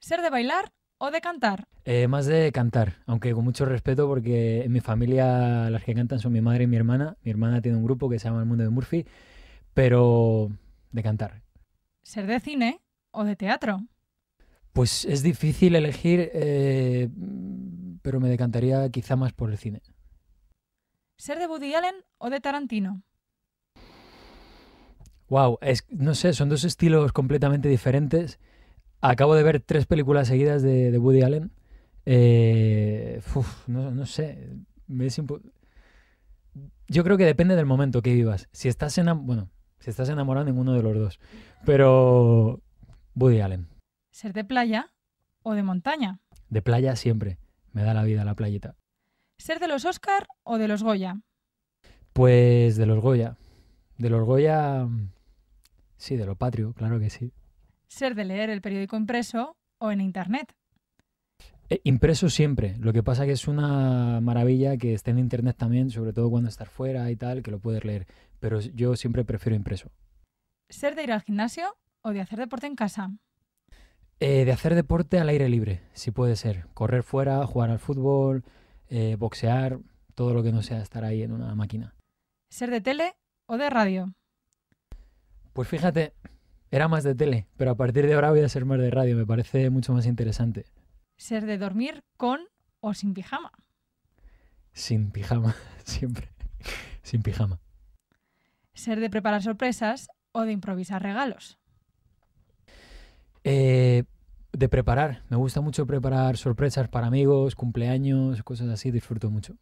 ¿Ser de bailar o de cantar? Eh, más de cantar, aunque con mucho respeto porque en mi familia las que cantan son mi madre y mi hermana. Mi hermana tiene un grupo que se llama El Mundo de Murphy, pero de cantar. ¿Ser de cine o de teatro? Pues es difícil elegir, eh, pero me decantaría quizá más por el cine. ¿Ser de Woody Allen o de Tarantino? Wow, no sé, son dos estilos completamente diferentes Acabo de ver tres películas seguidas de, Woody Allen. Eh, no, sé. Yo creo que depende del momento que vivas. Si estás enamorado, bueno, si estás ninguno de los dos. Pero Woody Allen. ¿Ser de playa o de montaña? De playa siempre. Me da la vida la playita. ¿Ser de los Oscar o de los Goya? Pues de los Goya. De los Goya. Mm, sí, de lo patrio, claro que sí ser de leer el periódico impreso o en Internet. Eh, impreso siempre. Lo que pasa es que es una maravilla que esté en Internet también, sobre todo cuando estás fuera y tal, que lo puedes leer. Pero yo siempre prefiero impreso. ¿Ser de ir al gimnasio o de hacer deporte en casa? Eh, de hacer deporte al aire libre, si puede ser. Correr fuera, jugar al fútbol, eh, boxear, todo lo que no sea estar ahí en una máquina. ¿Ser de tele o de radio? Pues fíjate, era más de tele, pero a partir de ahora voy a ser más de radio, me parece mucho más interesante. Ser de dormir con o sin pijama. Sin pijama, siempre. sin pijama. Ser de preparar sorpresas o de improvisar regalos. Eh, de preparar. Me gusta mucho preparar sorpresas para amigos, cumpleaños, cosas así, disfruto mucho.